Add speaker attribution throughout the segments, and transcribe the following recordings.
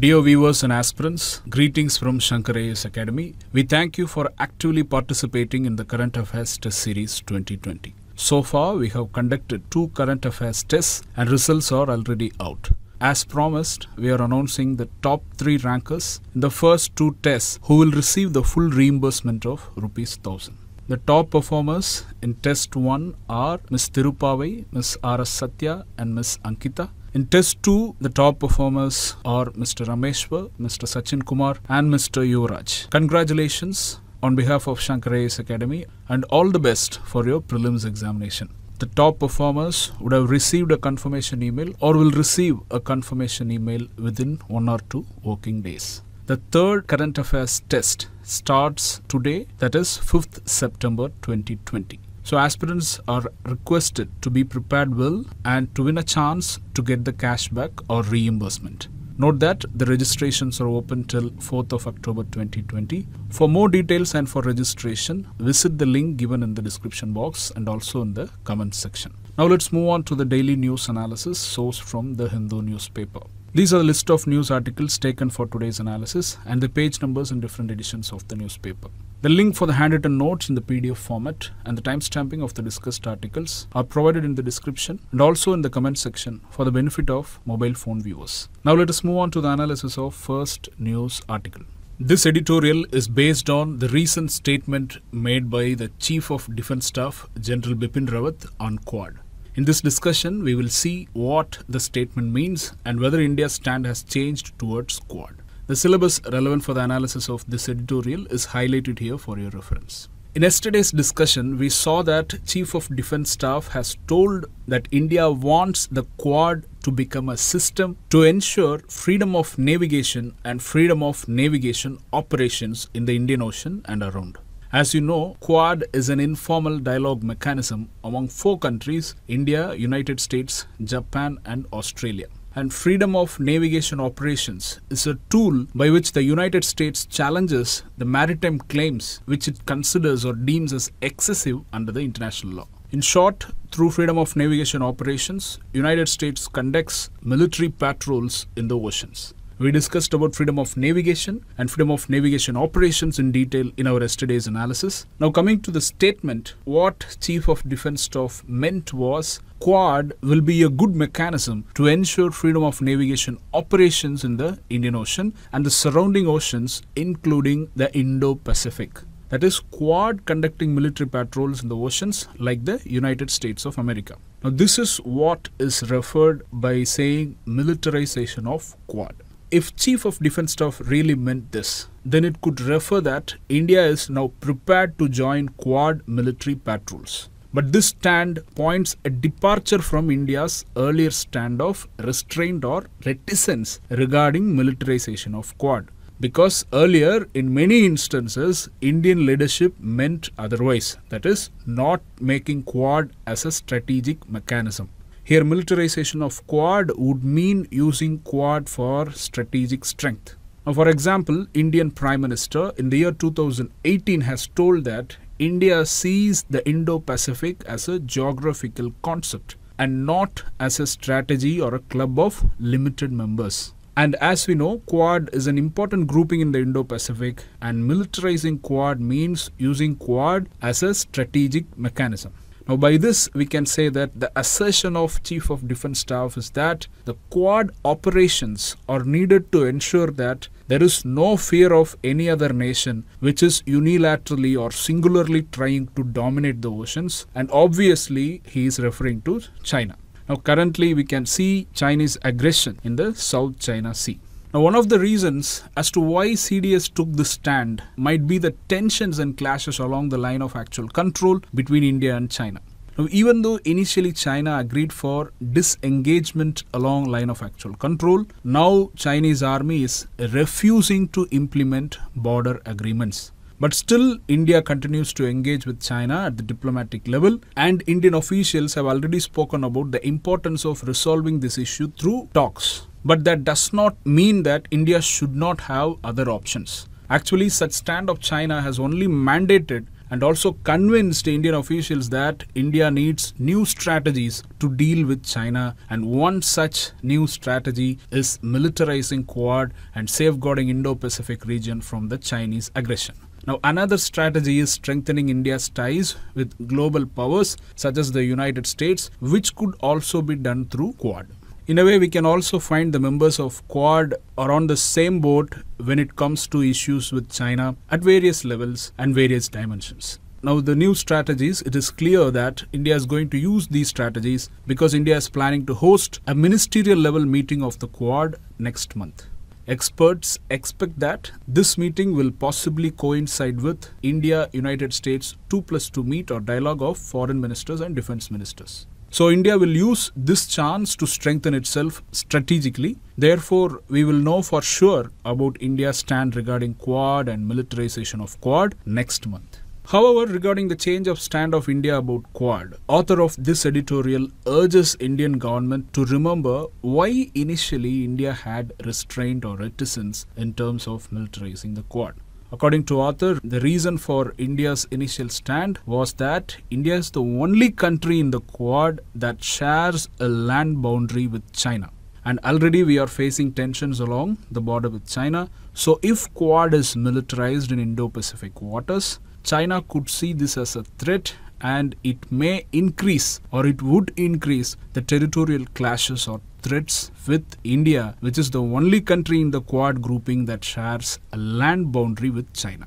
Speaker 1: Dear viewers and aspirants, greetings from Shankarayas Academy. We thank you for actively participating in the Current Affairs Test Series 2020. So far, we have conducted two current affairs tests and results are already out. As promised, we are announcing the top three rankers in the first two tests who will receive the full reimbursement of rupees 1000. The top performers in test 1 are Ms. Tirupavai, Ms. R.S. Satya and Ms. Ankita. In test 2, the top performers are Mr. Rameshwar, Mr. Sachin Kumar and Mr. Yuvraj. Congratulations on behalf of Shankarayas Academy and all the best for your prelims examination. The top performers would have received a confirmation email or will receive a confirmation email within one or two working days. The third current affairs test starts today, that is 5th September 2020. So aspirants are requested to be prepared well and to win a chance to get the cash back or reimbursement. Note that the registrations are open till 4th of October 2020. For more details and for registration, visit the link given in the description box and also in the comment section. Now let's move on to the daily news analysis sourced from the Hindu newspaper. These are the list of news articles taken for today's analysis and the page numbers in different editions of the newspaper. The link for the handwritten notes in the PDF format and the timestamping of the discussed articles are provided in the description and also in the comment section for the benefit of mobile phone viewers. Now let us move on to the analysis of first news article. This editorial is based on the recent statement made by the Chief of Defence Staff, General Bipin Rawat on Quad. In this discussion, we will see what the statement means and whether India's stand has changed towards Quad. The syllabus relevant for the analysis of this editorial is highlighted here for your reference. In yesterday's discussion, we saw that Chief of Defense Staff has told that India wants the Quad to become a system to ensure freedom of navigation and freedom of navigation operations in the Indian Ocean and around. As you know, Quad is an informal dialogue mechanism among four countries India, United States, Japan, and Australia and freedom of navigation operations is a tool by which the United States challenges the maritime claims which it considers or deems as excessive under the international law. In short, through freedom of navigation operations, United States conducts military patrols in the oceans. We discussed about freedom of navigation and freedom of navigation operations in detail in our yesterday's analysis. Now, coming to the statement, what Chief of Defense Staff meant was Quad will be a good mechanism to ensure freedom of navigation operations in the Indian Ocean and the surrounding oceans, including the Indo Pacific that is quad conducting military patrols in the oceans like the United States of America. Now this is what is referred by saying militarization of quad if Chief of Defense Staff really meant this, then it could refer that India is now prepared to join Quad military patrols. But this stand points a departure from India's earlier stand of restraint or reticence regarding militarization of Quad. Because earlier, in many instances, Indian leadership meant otherwise, that is, not making Quad as a strategic mechanism. Here, militarization of Quad would mean using Quad for strategic strength. Now, for example, Indian Prime Minister in the year 2018 has told that India sees the Indo-Pacific as a geographical concept and not as a strategy or a club of limited members. And as we know, Quad is an important grouping in the Indo-Pacific and militarizing Quad means using Quad as a strategic mechanism. Now, by this, we can say that the assertion of Chief of Defense Staff is that the Quad operations are needed to ensure that there is no fear of any other nation which is unilaterally or singularly trying to dominate the oceans, and obviously, he is referring to China. Now, currently, we can see Chinese aggression in the South China Sea. Now, one of the reasons as to why CDS took this stand might be the tensions and clashes along the line of actual control between India and China. Now, even though initially China agreed for disengagement along line of actual control, now Chinese army is refusing to implement border agreements. But still, India continues to engage with China at the diplomatic level, and Indian officials have already spoken about the importance of resolving this issue through talks. But that does not mean that India should not have other options. Actually, such stand of China has only mandated and also convinced Indian officials that India needs new strategies to deal with China. And one such new strategy is militarizing Quad and safeguarding Indo-Pacific region from the Chinese aggression. Now, another strategy is strengthening India's ties with global powers such as the United States, which could also be done through Quad. In a way, we can also find the members of Quad are on the same boat when it comes to issues with China at various levels and various dimensions. Now, the new strategies, it is clear that India is going to use these strategies because India is planning to host a ministerial level meeting of the Quad next month. Experts expect that this meeting will possibly coincide with India United States 2 plus 2 meet or dialogue of foreign ministers and defense ministers. So India will use this chance to strengthen itself strategically. Therefore, we will know for sure about India's stand regarding Quad and militarization of Quad next month. However, regarding the change of stand of India about Quad, author of this editorial urges Indian government to remember why initially India had restraint or reticence in terms of militarizing the Quad. According to author, the reason for India's initial stand was that India is the only country in the Quad that shares a land boundary with China. And already we are facing tensions along the border with China. So if Quad is militarized in Indo-Pacific waters, China could see this as a threat and it may increase or it would increase the territorial clashes or threats with India, which is the only country in the Quad grouping that shares a land boundary with China.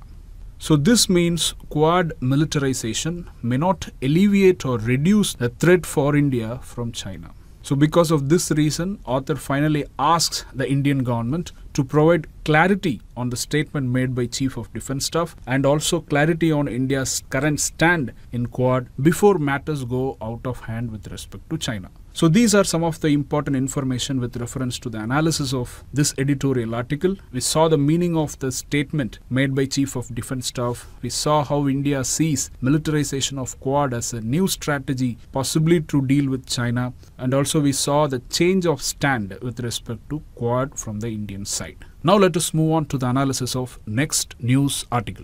Speaker 1: So this means Quad militarization may not alleviate or reduce the threat for India from China. So because of this reason, author finally asks the Indian government to provide clarity on the statement made by Chief of Defence Staff and also clarity on India's current stand in Quad before matters go out of hand with respect to China. So these are some of the important information with reference to the analysis of this editorial article. We saw the meaning of the statement made by Chief of Defense Staff. We saw how India sees militarization of Quad as a new strategy possibly to deal with China and also we saw the change of stand with respect to Quad from the Indian side. Now let us move on to the analysis of next news article.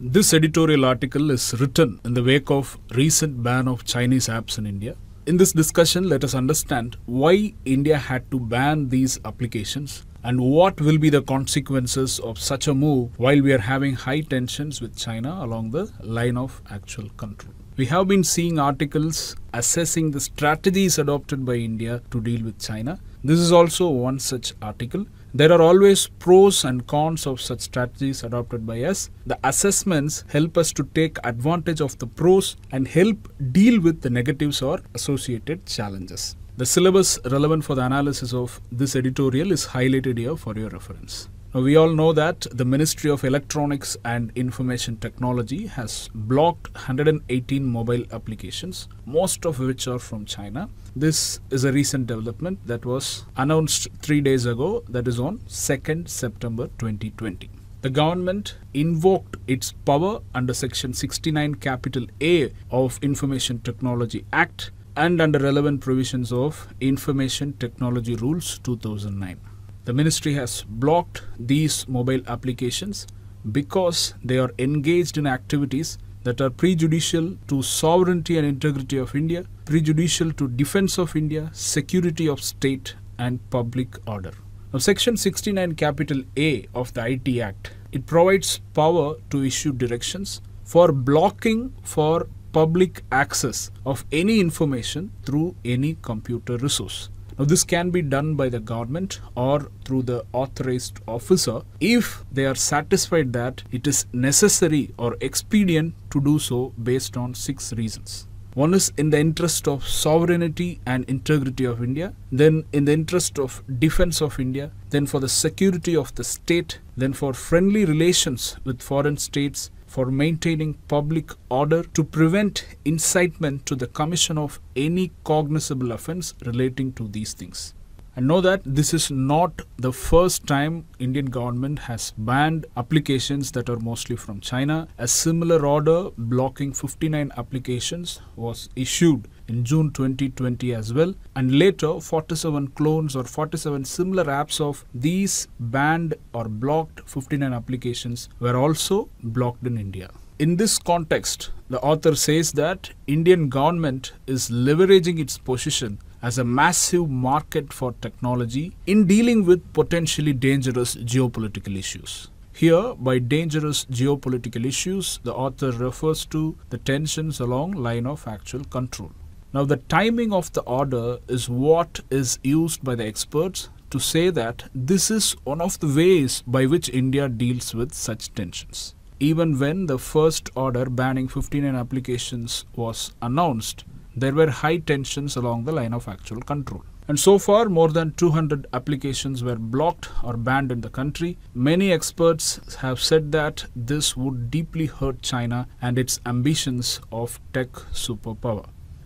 Speaker 1: This editorial article is written in the wake of recent ban of Chinese apps in India. In this discussion, let us understand why India had to ban these applications and what will be the consequences of such a move while we are having high tensions with China along the line of actual control. We have been seeing articles assessing the strategies adopted by India to deal with China. This is also one such article. There are always pros and cons of such strategies adopted by us. The assessments help us to take advantage of the pros and help deal with the negatives or associated challenges. The syllabus relevant for the analysis of this editorial is highlighted here for your reference. Now, we all know that the Ministry of Electronics and Information Technology has blocked 118 mobile applications, most of which are from China. This is a recent development that was announced three days ago, that is on 2nd September 2020. The government invoked its power under Section 69 capital A of Information Technology Act and under relevant provisions of Information Technology Rules 2009. The ministry has blocked these mobile applications because they are engaged in activities that are prejudicial to sovereignty and integrity of India, prejudicial to defense of India, security of state and public order. Now, Section 69 capital A of the IT Act, it provides power to issue directions for blocking for public access of any information through any computer resource. Now, this can be done by the government or through the authorized officer if they are satisfied that it is necessary or expedient to do so based on six reasons. One is in the interest of sovereignty and integrity of India, then in the interest of defense of India, then for the security of the state, then for friendly relations with foreign states, for maintaining public order to prevent incitement to the commission of any cognizable offense relating to these things. And know that this is not the first time Indian government has banned applications that are mostly from China. A similar order blocking 59 applications was issued in June 2020 as well. And later, 47 clones or 47 similar apps of these banned or blocked 59 applications were also blocked in India. In this context, the author says that Indian government is leveraging its position as a massive market for technology in dealing with potentially dangerous geopolitical issues. Here, by dangerous geopolitical issues, the author refers to the tensions along line of actual control. Now, the timing of the order is what is used by the experts to say that this is one of the ways by which India deals with such tensions. Even when the first order banning 59 applications was announced, there were high tensions along the line of actual control. And so far, more than 200 applications were blocked or banned in the country. Many experts have said that this would deeply hurt China and its ambitions of tech superpower.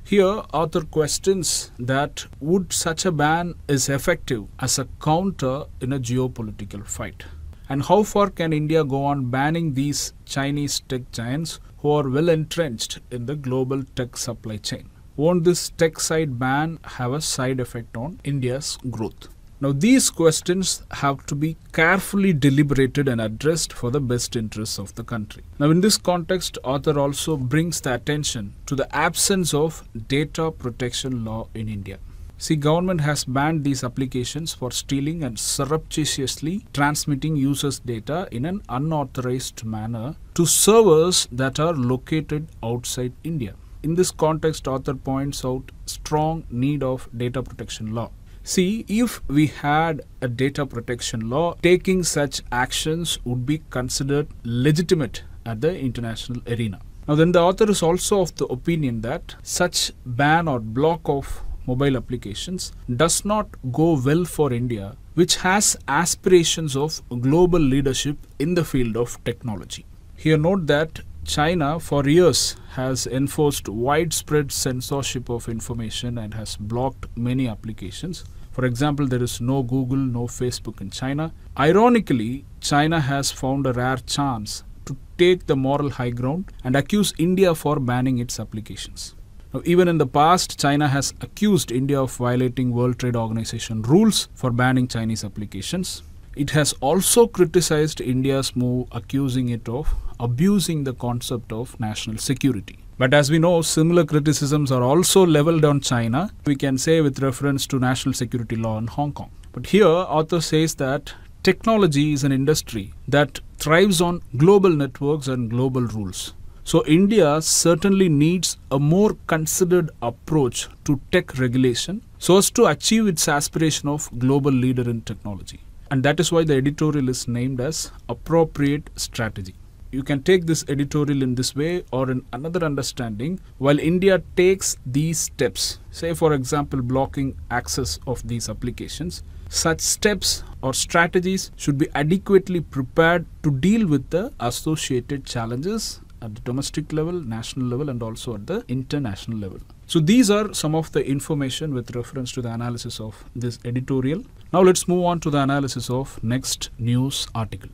Speaker 1: Here, Arthur questions that would such a ban is effective as a counter in a geopolitical fight? And how far can India go on banning these Chinese tech giants who are well entrenched in the global tech supply chain? Won't this tech side ban have a side effect on India's growth? Now, these questions have to be carefully deliberated and addressed for the best interests of the country. Now, in this context, author also brings the attention to the absence of data protection law in India. See, government has banned these applications for stealing and surreptitiously transmitting users' data in an unauthorized manner to servers that are located outside India. In this context, author points out strong need of data protection law. See, if we had a data protection law, taking such actions would be considered legitimate at the international arena. Now, then the author is also of the opinion that such ban or block of mobile applications does not go well for India, which has aspirations of global leadership in the field of technology. Here, note that China for years has enforced widespread censorship of information and has blocked many applications. For example, there is no Google, no Facebook in China. Ironically, China has found a rare chance to take the moral high ground and accuse India for banning its applications. Now, even in the past, China has accused India of violating World Trade Organization rules for banning Chinese applications. It has also criticized India's move accusing it of abusing the concept of national security. But as we know, similar criticisms are also leveled on China, we can say with reference to national security law in Hong Kong. But here, author says that technology is an industry that thrives on global networks and global rules. So, India certainly needs a more considered approach to tech regulation so as to achieve its aspiration of global leader in technology. And that is why the editorial is named as Appropriate Strategy you can take this editorial in this way or in another understanding while India takes these steps, say for example blocking access of these applications. Such steps or strategies should be adequately prepared to deal with the associated challenges at the domestic level, national level and also at the international level. So these are some of the information with reference to the analysis of this editorial. Now let's move on to the analysis of next news article.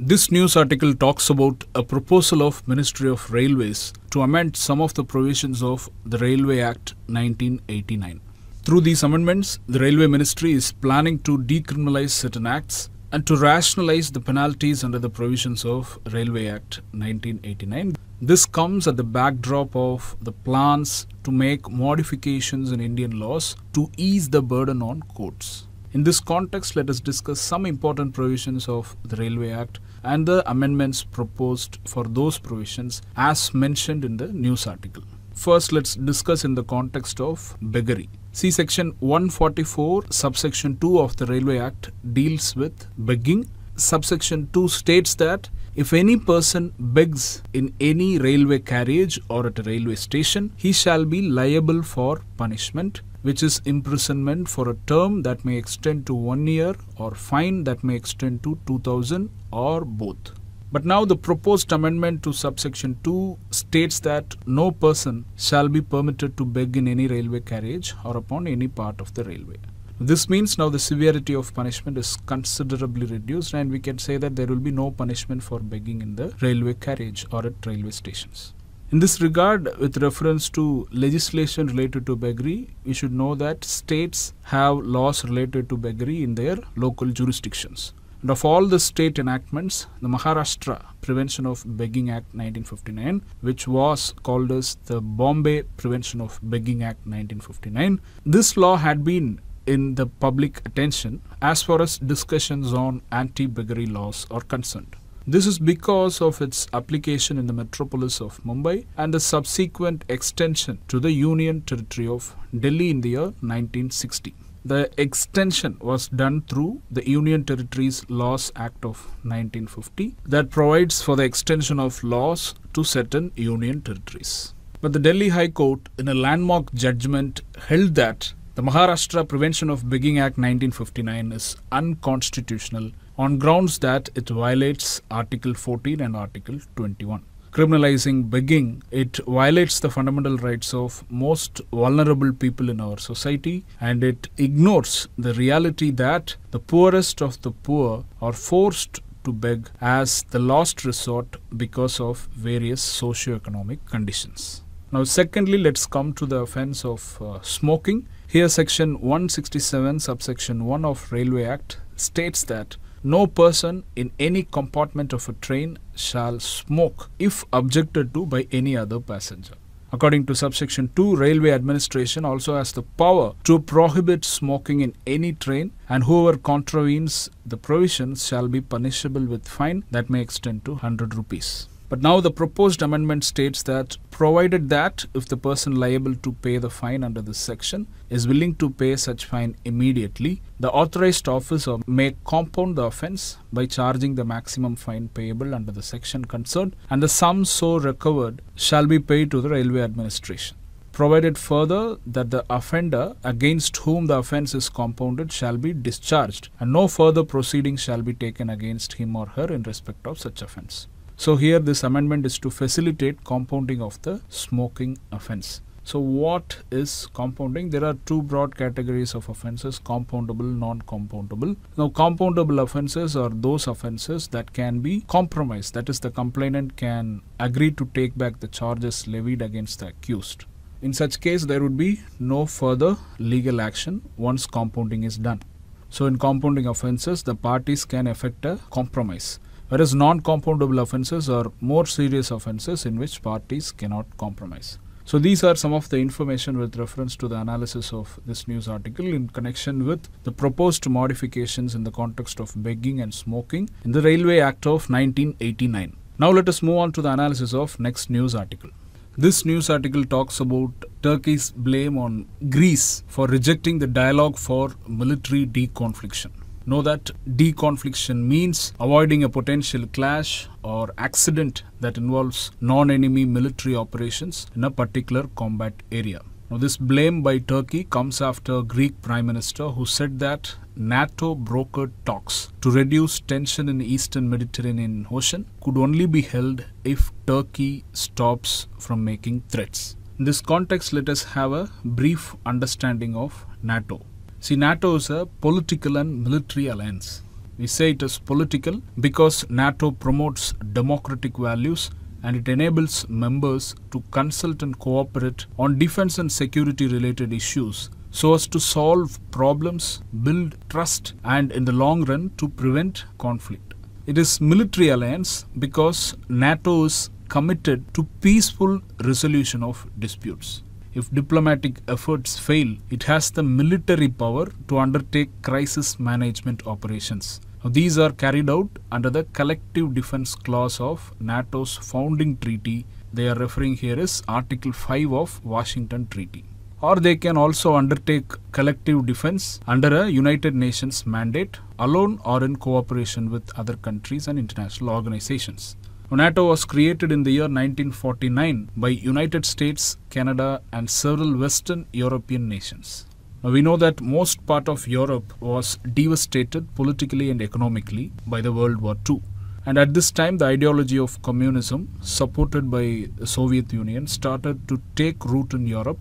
Speaker 1: This news article talks about a proposal of Ministry of Railways to amend some of the provisions of the Railway Act 1989. Through these amendments, the Railway Ministry is planning to decriminalize certain acts and to rationalize the penalties under the provisions of Railway Act 1989. This comes at the backdrop of the plans to make modifications in Indian laws to ease the burden on courts. In this context, let us discuss some important provisions of the Railway Act and the amendments proposed for those provisions as mentioned in the news article. First, let's discuss in the context of beggary. See, section 144, subsection 2 of the Railway Act deals with begging. Subsection 2 states that if any person begs in any railway carriage or at a railway station, he shall be liable for punishment which is imprisonment for a term that may extend to one year or fine that may extend to 2000 or both. But now the proposed amendment to subsection 2 states that no person shall be permitted to beg in any railway carriage or upon any part of the railway. This means now the severity of punishment is considerably reduced and we can say that there will be no punishment for begging in the railway carriage or at railway stations. In this regard, with reference to legislation related to beggary, we should know that states have laws related to beggary in their local jurisdictions. And of all the state enactments, the Maharashtra Prevention of Begging Act 1959, which was called as the Bombay Prevention of Begging Act 1959, this law had been in the public attention as far as discussions on anti-beggary laws are concerned. This is because of its application in the metropolis of Mumbai and the subsequent extension to the Union Territory of Delhi in the year 1960. The extension was done through the Union Territories Laws Act of 1950 that provides for the extension of laws to certain Union territories. But the Delhi High Court, in a landmark judgment, held that the Maharashtra Prevention of Begging Act 1959 is unconstitutional on grounds that it violates Article 14 and Article 21. Criminalizing begging, it violates the fundamental rights of most vulnerable people in our society and it ignores the reality that the poorest of the poor are forced to beg as the last resort because of various socio-economic conditions. Now, secondly, let's come to the offense of uh, smoking. Here, section 167, subsection 1 of Railway Act states that no person in any compartment of a train shall smoke if objected to by any other passenger. According to subsection 2, Railway Administration also has the power to prohibit smoking in any train and whoever contravenes the provisions shall be punishable with fine that may extend to 100 rupees. But now the proposed amendment states that provided that if the person liable to pay the fine under this section is willing to pay such fine immediately, the authorized officer may compound the offense by charging the maximum fine payable under the section concerned and the sum so recovered shall be paid to the railway administration provided further that the offender against whom the offence is compounded shall be discharged and no further proceedings shall be taken against him or her in respect of such offence. So here this amendment is to facilitate compounding of the smoking offense. So what is compounding? There are two broad categories of offenses, compoundable, non-compoundable. Now compoundable offenses are those offenses that can be compromised. That is the complainant can agree to take back the charges levied against the accused. In such case, there would be no further legal action once compounding is done. So in compounding offenses, the parties can effect a compromise whereas non-compoundable offences are more serious offences in which parties cannot compromise. So these are some of the information with reference to the analysis of this news article in connection with the proposed modifications in the context of begging and smoking in the Railway Act of 1989. Now let us move on to the analysis of next news article. This news article talks about Turkey's blame on Greece for rejecting the dialogue for military deconfliction know that deconfliction means avoiding a potential clash or accident that involves non-enemy military operations in a particular combat area. Now, this blame by Turkey comes after Greek Prime Minister who said that NATO brokered talks to reduce tension in eastern Mediterranean Ocean could only be held if Turkey stops from making threats. In this context, let us have a brief understanding of NATO. See, NATO is a political and military alliance. We say it is political because NATO promotes democratic values and it enables members to consult and cooperate on defense and security related issues so as to solve problems, build trust, and in the long run to prevent conflict. It is military alliance because NATO is committed to peaceful resolution of disputes. If diplomatic efforts fail, it has the military power to undertake crisis management operations. Now, these are carried out under the Collective Defense Clause of NATO's founding treaty. They are referring here is Article 5 of Washington Treaty. Or they can also undertake collective defense under a United Nations mandate alone or in cooperation with other countries and international organizations. NATO was created in the year 1949 by United States, Canada and several Western European nations. Now we know that most part of Europe was devastated politically and economically by the World War II. And at this time, the ideology of communism, supported by the Soviet Union, started to take root in Europe.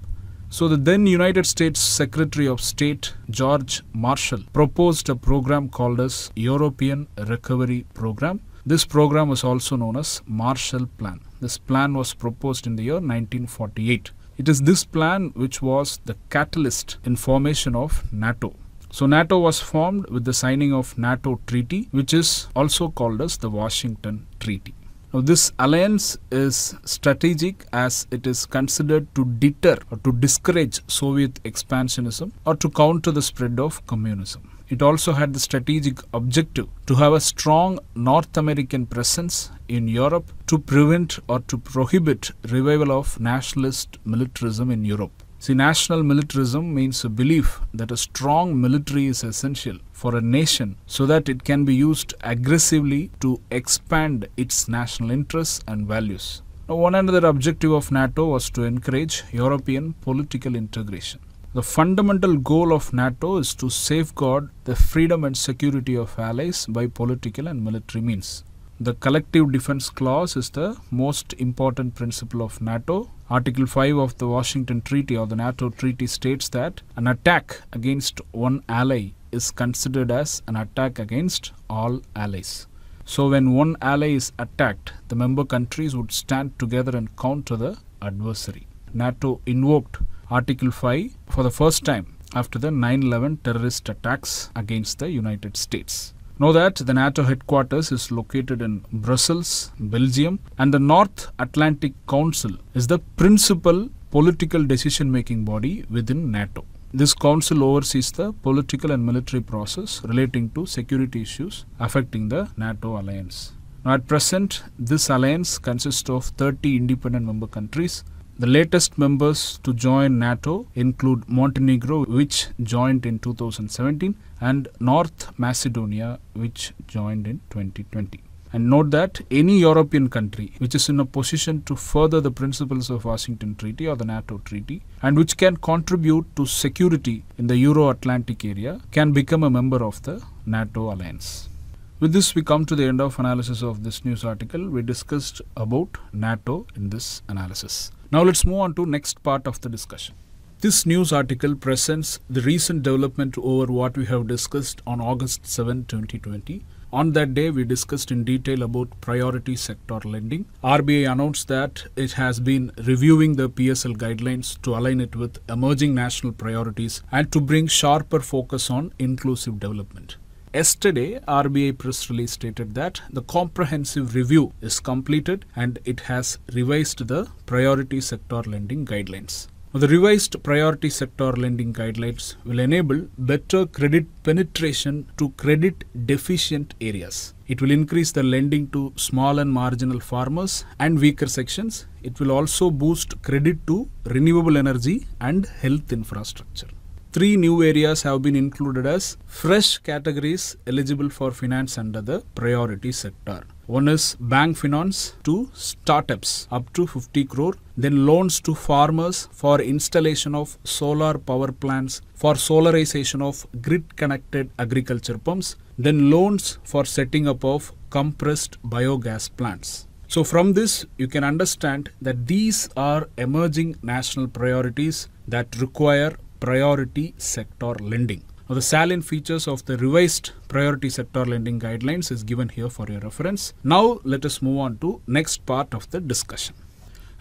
Speaker 1: So the then United States Secretary of State, George Marshall, proposed a program called as European Recovery Program, this program was also known as Marshall Plan. This plan was proposed in the year 1948. It is this plan which was the catalyst in formation of NATO. So NATO was formed with the signing of NATO Treaty, which is also called as the Washington Treaty. Now, this alliance is strategic as it is considered to deter or to discourage Soviet expansionism or to counter the spread of communism it also had the strategic objective to have a strong North American presence in Europe to prevent or to prohibit revival of nationalist militarism in Europe. See, national militarism means a belief that a strong military is essential for a nation so that it can be used aggressively to expand its national interests and values. Now, one another objective of NATO was to encourage European political integration. The fundamental goal of NATO is to safeguard the freedom and security of allies by political and military means. The Collective Defense Clause is the most important principle of NATO. Article 5 of the Washington Treaty or the NATO Treaty states that an attack against one ally is considered as an attack against all allies. So, when one ally is attacked, the member countries would stand together and counter the adversary. NATO invoked Article 5 for the first time after the 9-11 terrorist attacks against the United States. Know that the NATO headquarters is located in Brussels, Belgium, and the North Atlantic Council is the principal political decision making body within NATO. This council oversees the political and military process relating to security issues affecting the NATO alliance. Now, at present, this alliance consists of 30 independent member countries the latest members to join NATO include Montenegro, which joined in 2017, and North Macedonia, which joined in 2020. And note that any European country which is in a position to further the principles of Washington Treaty or the NATO Treaty and which can contribute to security in the Euro-Atlantic area can become a member of the NATO alliance. With this, we come to the end of analysis of this news article. We discussed about NATO in this analysis. Now let's move on to next part of the discussion. This news article presents the recent development over what we have discussed on August 7, 2020. On that day, we discussed in detail about priority sector lending. RBA announced that it has been reviewing the PSL guidelines to align it with emerging national priorities and to bring sharper focus on inclusive development. Yesterday, RBI press release stated that the comprehensive review is completed and it has revised the priority sector lending guidelines. The revised priority sector lending guidelines will enable better credit penetration to credit deficient areas. It will increase the lending to small and marginal farmers and weaker sections. It will also boost credit to renewable energy and health infrastructure. Three new areas have been included as fresh categories eligible for finance under the priority sector. One is bank finance to startups up to 50 crore, then loans to farmers for installation of solar power plants for solarization of grid connected agriculture pumps, then loans for setting up of compressed biogas plants. So from this you can understand that these are emerging national priorities that require priority sector lending. Now, the salient features of the revised priority sector lending guidelines is given here for your reference. Now, let us move on to next part of the discussion.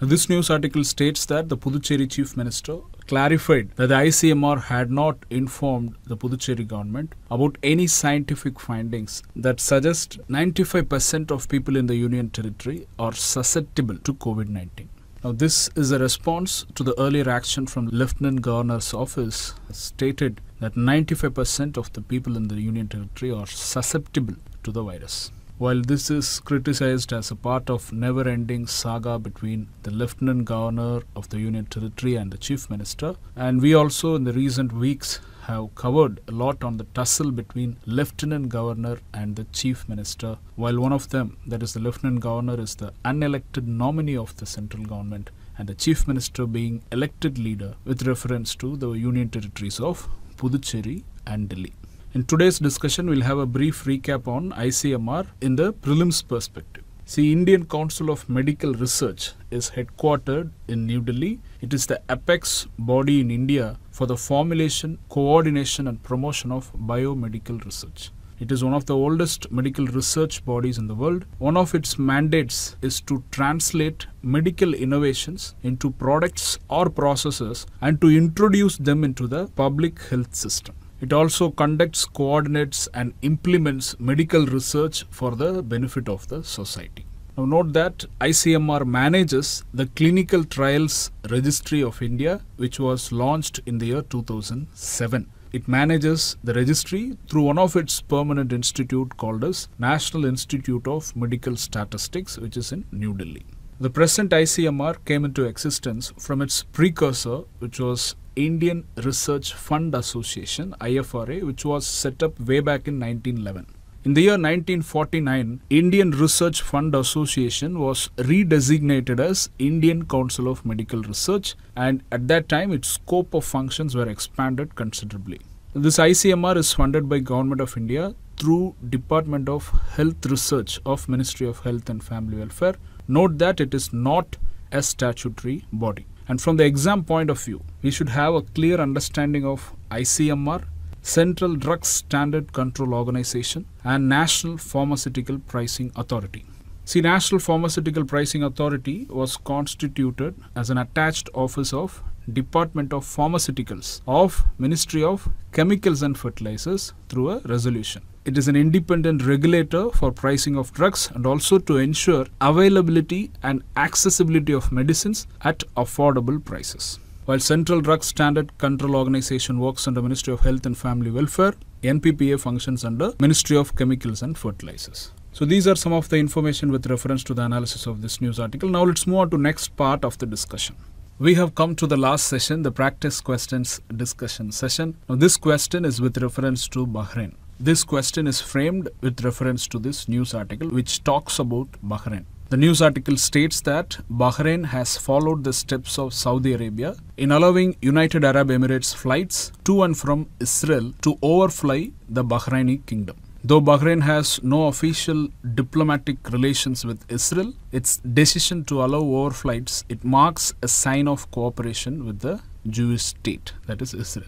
Speaker 1: Now, this news article states that the Puducherry Chief Minister clarified that the ICMR had not informed the Puducherry government about any scientific findings that suggest 95% of people in the Union territory are susceptible to COVID 19. Now, this is a response to the earlier action from Lieutenant Governor's office stated that 95% of the people in the Union Territory are susceptible to the virus. While this is criticized as a part of never-ending saga between the Lieutenant Governor of the Union Territory and the Chief Minister, and we also in the recent weeks have covered a lot on the tussle between Lieutenant Governor and the Chief Minister, while one of them, that is the Lieutenant Governor, is the unelected nominee of the central government and the Chief Minister being elected leader with reference to the Union Territories of Puducherry and Delhi. In today's discussion, we'll have a brief recap on ICMR in the prelims perspective. See, Indian Council of Medical Research is headquartered in New Delhi. It is the apex body in India for the formulation, coordination, and promotion of biomedical research. It is one of the oldest medical research bodies in the world. One of its mandates is to translate medical innovations into products or processes and to introduce them into the public health system. It also conducts, coordinates, and implements medical research for the benefit of the society. Now, note that ICMR manages the Clinical Trials Registry of India, which was launched in the year 2007. It manages the registry through one of its permanent institute called as National Institute of Medical Statistics, which is in New Delhi. The present ICMR came into existence from its precursor, which was Indian Research Fund Association, IFRA, which was set up way back in 1911. In the year 1949, Indian Research Fund Association was redesignated as Indian Council of Medical Research and at that time its scope of functions were expanded considerably. This ICMR is funded by Government of India through Department of Health Research of Ministry of Health and Family Welfare. Note that it is not a statutory body. And from the exam point of view, we should have a clear understanding of ICMR, Central Drugs Standard Control Organization, and National Pharmaceutical Pricing Authority. See, National Pharmaceutical Pricing Authority was constituted as an attached office of Department of Pharmaceuticals of Ministry of Chemicals and Fertilizers through a resolution. It is an independent regulator for pricing of drugs and also to ensure availability and accessibility of medicines at affordable prices. While Central Drug Standard Control Organization works under Ministry of Health and Family Welfare, NPPA functions under Ministry of Chemicals and Fertilizers. So these are some of the information with reference to the analysis of this news article. Now let's move on to next part of the discussion. We have come to the last session, the practice questions discussion session. Now this question is with reference to Bahrain. This question is framed with reference to this news article which talks about Bahrain. The news article states that Bahrain has followed the steps of Saudi Arabia in allowing United Arab Emirates flights to and from Israel to overfly the Bahraini kingdom. Though Bahrain has no official diplomatic relations with Israel, its decision to allow overflights it marks a sign of cooperation with the Jewish state that is Israel.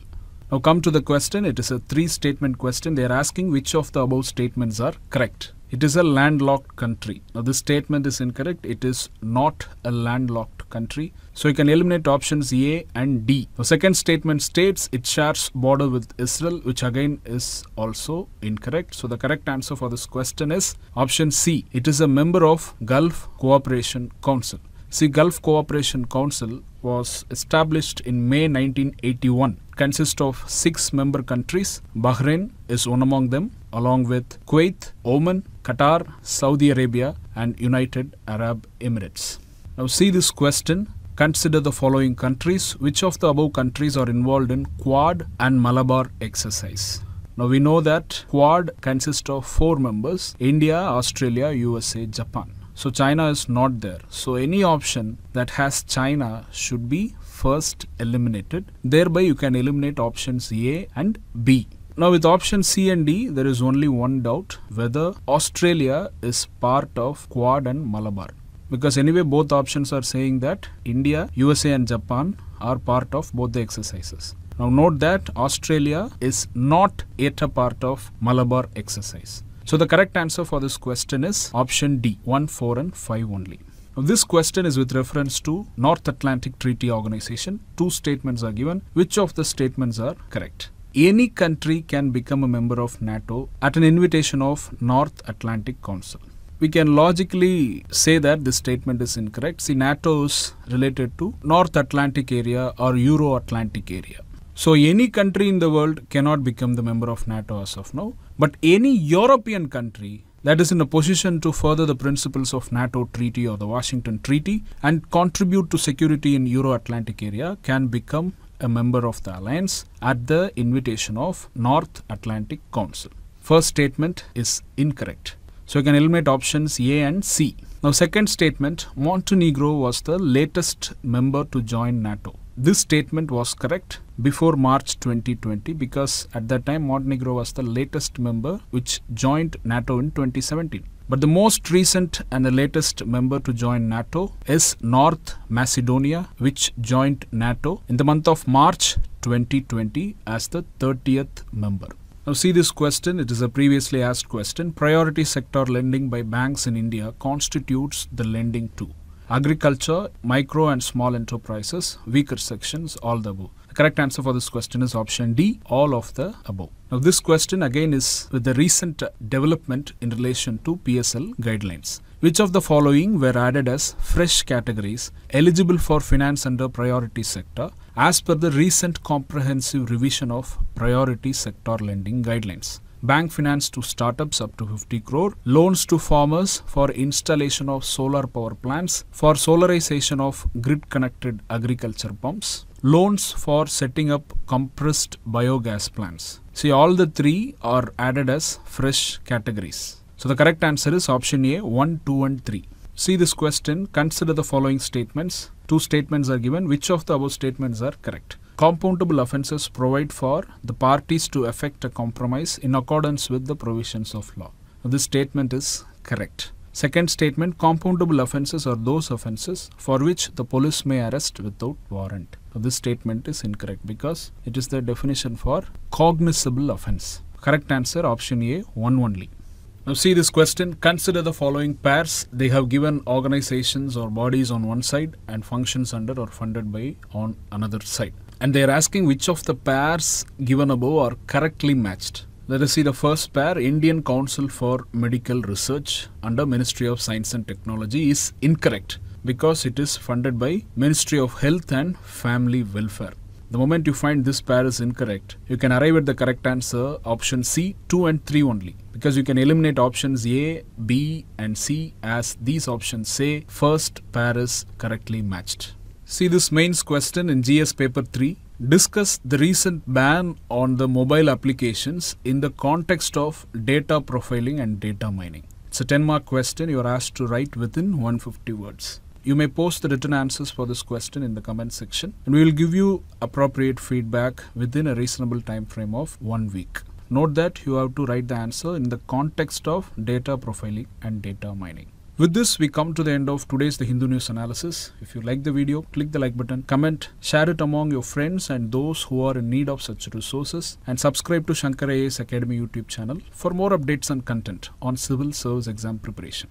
Speaker 1: Now come to the question. It is a three statement question. They are asking which of the above statements are correct. It is a landlocked country. Now this statement is incorrect. It is not a landlocked country. So you can eliminate options A and D. The second statement states it shares border with Israel, which again is also incorrect. So the correct answer for this question is option C. It is a member of Gulf Cooperation Council. See, Gulf Cooperation Council was established in May 1981. Consists of six member countries. Bahrain is one among them, along with Kuwait, Oman, Qatar, Saudi Arabia, and United Arab Emirates. Now, see this question. Consider the following countries. Which of the above countries are involved in Quad and Malabar exercise? Now we know that Quad consists of four members India, Australia, USA, Japan. So China is not there. So any option that has China should be first eliminated. Thereby you can eliminate options A and B. Now with option C and D, there is only one doubt whether Australia is part of Quad and Malabar. Because anyway, both options are saying that India, USA and Japan are part of both the exercises. Now note that Australia is not yet a part of Malabar exercise. So the correct answer for this question is option D, 1, 4 and 5 only. Now this question is with reference to North Atlantic Treaty Organization. Two statements are given. Which of the statements are correct? Any country can become a member of NATO at an invitation of North Atlantic Council we can logically say that this statement is incorrect. See, NATO is related to North Atlantic area or Euro Atlantic area. So, any country in the world cannot become the member of NATO as of now. But any European country that is in a position to further the principles of NATO treaty or the Washington treaty and contribute to security in Euro-Atlantic area can become a member of the alliance at the invitation of North Atlantic Council. First statement is incorrect. So you can eliminate options A and C. Now second statement, Montenegro was the latest member to join NATO. This statement was correct before March 2020 because at that time Montenegro was the latest member which joined NATO in 2017. But the most recent and the latest member to join NATO is North Macedonia, which joined NATO in the month of March 2020 as the 30th member. Now see this question, it is a previously asked question. Priority sector lending by banks in India constitutes the lending to agriculture, micro and small enterprises, weaker sections, all the above correct answer for this question is option D, all of the above. Now this question again is with the recent uh, development in relation to PSL guidelines. Which of the following were added as fresh categories eligible for finance under priority sector as per the recent comprehensive revision of priority sector lending guidelines? bank finance to startups up to 50 crore, loans to farmers for installation of solar power plants, for solarization of grid connected agriculture pumps, loans for setting up compressed biogas plants. See, all the three are added as fresh categories. So the correct answer is option A 1, 2 and 3. See this question, consider the following statements. Two statements are given, which of the above statements are correct? Compoundable offences provide for the parties to effect a compromise in accordance with the provisions of law. Now, this statement is correct. Second statement, compoundable offences are those offences for which the police may arrest without warrant this statement is incorrect because it is the definition for cognizable offense. Correct answer option A, one only. Now see this question, consider the following pairs. They have given organizations or bodies on one side and functions under or funded by on another side. And they are asking which of the pairs given above are correctly matched. Let us see the first pair, Indian Council for Medical Research under Ministry of Science and Technology is incorrect because it is funded by Ministry of Health and Family Welfare. The moment you find this pair is incorrect, you can arrive at the correct answer option C, 2 and 3 only because you can eliminate options A, B and C as these options say first pair is correctly matched. See this mains question in GS paper 3 discuss the recent ban on the mobile applications in the context of data profiling and data mining. It's a 10 mark question you are asked to write within 150 words. You may post the written answers for this question in the comment section and we will give you appropriate feedback within a reasonable time frame of one week. Note that you have to write the answer in the context of data profiling and data mining. With this, we come to the end of today's The Hindu News Analysis. If you like the video, click the like button, comment, share it among your friends and those who are in need of such resources, and subscribe to Shankar AS Academy YouTube channel for more updates and content on civil service exam preparation.